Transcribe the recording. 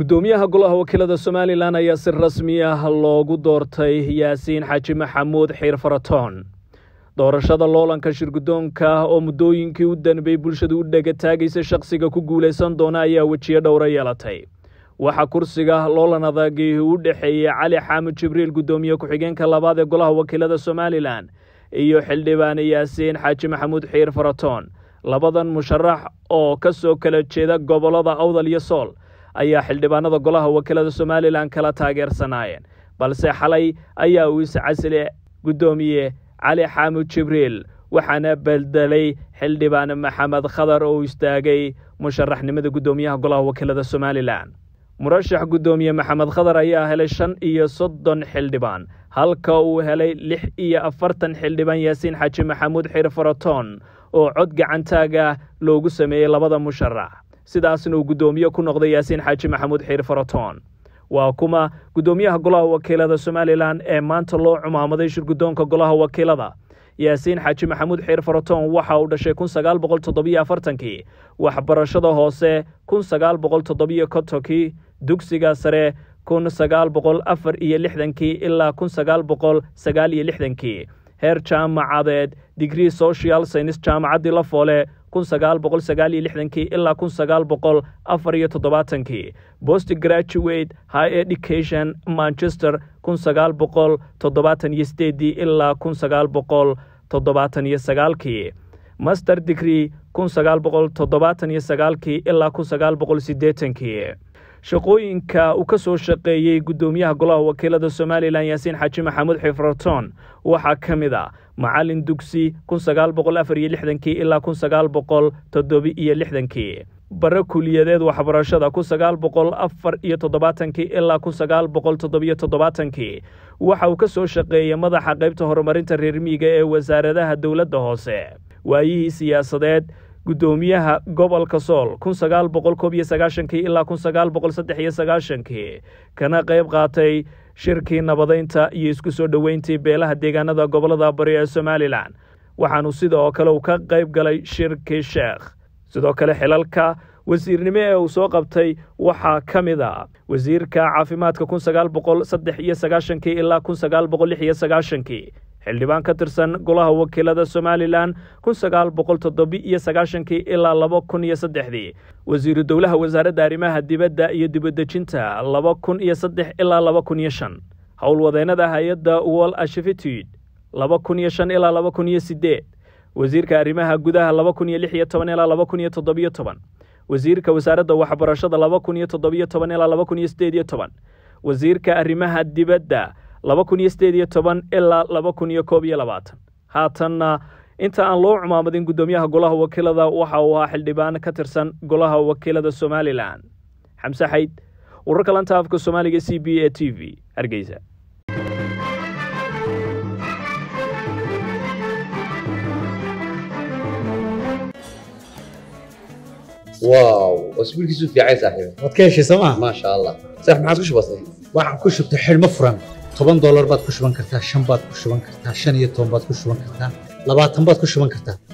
guddoomiyaha golaha wakiilada somalilan ayaa si rasmi ah loogu doortay yaasiin xaaji maxamuud xiir faratoon doorashada loolanka shirgudoonka oo muddooyinkii u danbay bulshadu u dhega taagaysa shakhsiga ku guulaysan doona ayaa wejiyo dhowro yeelatay waxaa kursiga ah loolan adagii u dhexeeyey cali xaamud jibriil guddoomiye ku-xigeenka labaad ee golaha wakiilada somalilan iyo xildhibaan yaasiin xaaji maxamuud xiir faratoon labadan musharax oo ka soo kala jeeda gobollada awdal iyo sool ayaa xildhibaanada golaha wakiilada somalilan kala taageersanaayeen balse xalay ayaa uu iscasile guddoomiye cali xaamud jibriil waxaana beldelay xildhibaan maxamed khadar oo istaagay musharaxnimada guddoomiyaha golaha wakiilada somalilan murashax guddoomiye maxamed khadar ayaa helay shan iyo soddon xildhibaan halka uu helay lix iyo afartan xildhibaan yaasiin xaaji maxamuud xiir faratoon oo cod gacantaaga loogu sameeyey labada musharax sidaasna uu guddoomiye ku noqday yaasiin xaaji maxamuud xiir faratoon waa kuma guddoomiyaha golaha wakiilada somalilan ee maanta loo cumaamaday shirgudoonka golaha wakiilada yaasiin xaaji maxamuud xiir faratoon waxa uu dhashay kun sagaal boqol toddobiyo afartankii waxbarashada hoose kun sagaal boqol toddobiyo kontonkii dugsiga sare kun sagaal boqol afar iyo lixdankii ilaa kun sagaal boqol sagaal iyo lixdankii heer jaamacadeed digrii social saynis jaamacaddii la foole kun sagaal boqol sagaal iyo lixdankii ilaa kun sagaal boqol afar iyo toddobaatankii bost graduate high education manchester kun sagaal boqol toddobaatan iyo sideedii ilaa kun sagaal boqol toddobaatan iyo sagaalkii master degree kun sagaal boqol toddobaatan iyo sagaalkii ilaa kun sagaal boqol siddeetankii shaqooyinka uu ka soo shaqeeyey guddoomiyaha golaha wakiilada somalilan yaasiin xaaji maxamuud xifartoon waxaa ka mid a ah macalin dugsi kii ilaa kii bare kuliyadeed waxbarashada kii ilaa kii waxa uu ka soo shaqeeyey madaxa qaybta horumarinta reer miyiga ee wasaaradaha dowladda hoose waayihii siyaasadeed guddoomiyaha gobolka sool kun sagaal boqol koob iyo sagaashankii ilaa kun sagaal boqol saddex iyo sagaashankii kana qayb qaatay shirkii nabadaynta iyo isku soo dhoweyntii beelaha deegaanada gobollada bari ee somalilan waxaanu sida oo kale uu ka qayb galay shirkii sheekh sidoo kale xilalka wasiirnimo ee uu soo qabtay waxaa ka mid a ah wasiirka caafimaadka kun sagaal boqol saddex iyo sagaashankii ilaa kun sagaal boqol lix iyo sagaashankii xildhibaan ka tirsan golaha wakiilada somalilan kun sagaal boqol toddobi iyo sagaashankii ilaa laba kun iyo saddexdii wasiiru dowlaha wasaaradda arrimaha dibadda iyo dibadejinta laba kun iyo saddex ilaa laba kun iyo shan howlwadeennada hay-adda wall ashafitid laba kun iyo shan ilaa laba kun iyo sideed wasiirka arrimaha gudaha laba kun iyo lix iyo toban ilaa laba kun iyo toddobiyo toban wasiirka wasaaradda waxbarashada laba kun iyo toddobiyo toban ilaa laba kun iyo sideed iyo toban wasiirka arrimaha dibadda ilaa laba haatanna inta aan loo cumaamadin guddoomiyaha golaha wakiilada waxa uu ahaa xildhibaan ka tirsan golaha wakiilada somalilan xamse xayd wararka lanta afka soomaaliga c b e t v hargeysa واو اسبوع كيسو في عايز صاحبي ما تكيش سما ما شاء الله صح ما عاد كش بسيط واحد كش toban dollar baad ku shuban kartaa shan baad ku shuban kartaa shan iyo toban baad ku shuban kartaa labaatan baad ku shuban kartaa